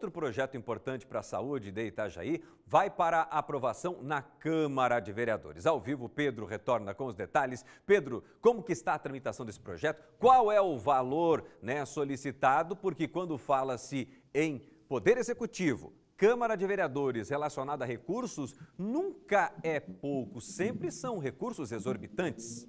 Outro projeto importante para a saúde de Itajaí vai para aprovação na Câmara de Vereadores. Ao vivo, Pedro retorna com os detalhes. Pedro, como que está a tramitação desse projeto? Qual é o valor né, solicitado? Porque quando fala-se em Poder Executivo, Câmara de Vereadores relacionada a recursos, nunca é pouco, sempre são recursos exorbitantes.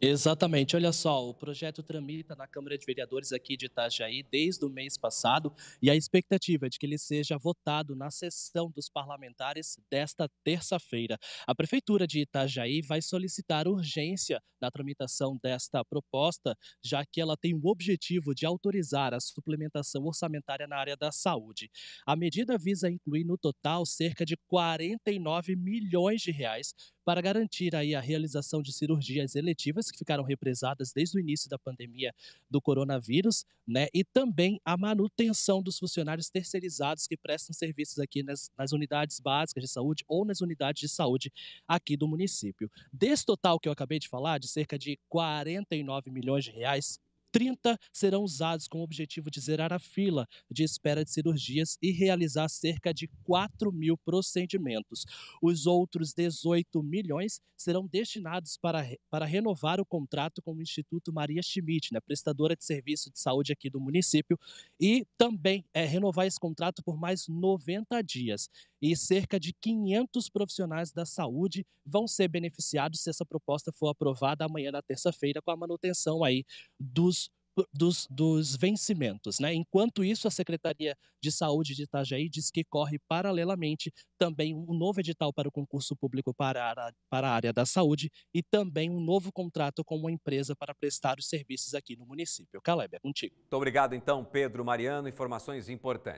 Exatamente. Olha só, o projeto tramita na Câmara de Vereadores aqui de Itajaí desde o mês passado e a expectativa é de que ele seja votado na sessão dos parlamentares desta terça-feira. A Prefeitura de Itajaí vai solicitar urgência na tramitação desta proposta, já que ela tem o objetivo de autorizar a suplementação orçamentária na área da saúde. A medida visa incluir no total cerca de 49 milhões de reais para garantir aí a realização de cirurgias eletivas que ficaram represadas desde o início da pandemia do coronavírus, né? E também a manutenção dos funcionários terceirizados que prestam serviços aqui nas, nas unidades básicas de saúde ou nas unidades de saúde aqui do município. Desse total que eu acabei de falar, de cerca de 49 milhões de reais, 30 serão usados com o objetivo de zerar a fila de espera de cirurgias e realizar cerca de 4 mil procedimentos. Os outros 18 milhões serão destinados para, para renovar o contrato com o Instituto Maria Schmidt, né, prestadora de serviço de saúde aqui do município, e também é, renovar esse contrato por mais 90 dias e cerca de 500 profissionais da saúde vão ser beneficiados se essa proposta for aprovada amanhã na terça-feira com a manutenção aí dos dos, dos, vencimentos. Né? Enquanto isso, a Secretaria de Saúde de Itajaí diz que corre paralelamente também um novo edital para o concurso público para a, para a área da saúde e também um novo contrato com uma empresa para prestar os serviços aqui no município. Caleb, é contigo. Muito obrigado, então, Pedro Mariano. Informações importantes.